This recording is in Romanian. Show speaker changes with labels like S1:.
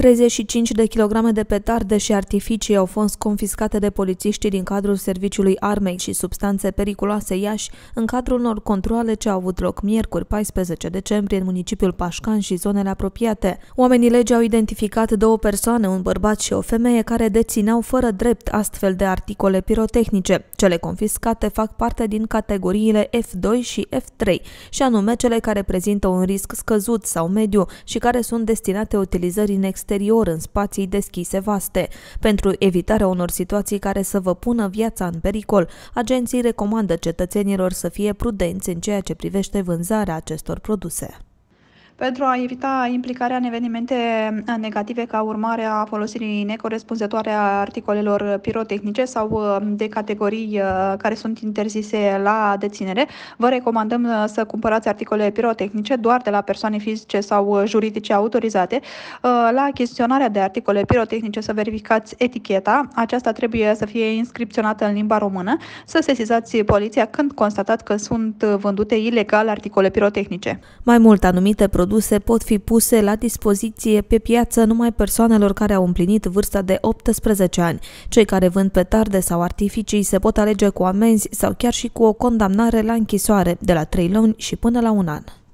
S1: 35 de kilograme de petarde și artificii au fost confiscate de polițiștii din cadrul Serviciului Armei și substanțe periculoase Iași în cadrul unor controle ce au avut loc miercuri 14 decembrie în municipiul Pașcan și zonele apropiate. Oamenii legii au identificat două persoane, un bărbat și o femeie, care dețineau fără drept astfel de articole pirotehnice. Cele confiscate fac parte din categoriile F2 și F3, și anume cele care prezintă un risc scăzut sau mediu și care sunt destinate utilizării în exterior exterior în spații deschise vaste. Pentru evitarea unor situații care să vă pună viața în pericol, agenții recomandă cetățenilor să fie prudenți în ceea ce privește vânzarea acestor produse
S2: pentru a evita implicarea în evenimente negative ca urmare a folosirii necorespunzătoare a articolelor pirotehnice sau uh, de categorii uh, care sunt interzise la deținere, vă recomandăm uh, să cumpărați articole pirotehnice doar de la persoane fizice sau juridice autorizate. La achiziționarea de articole pirotehnice să verificați eticheta, aceasta trebuie să fie inscripționată în limba română, să sesizați poliția când constatați că sunt vândute ilegal articole
S1: pirotehnice. Mai mult, anumite produse produse pot fi puse la dispoziție pe piață numai persoanelor care au împlinit vârsta de 18 ani. Cei care vând petarde sau artificii se pot alege cu amenzi sau chiar și cu o condamnare la închisoare de la 3 luni și până la un an.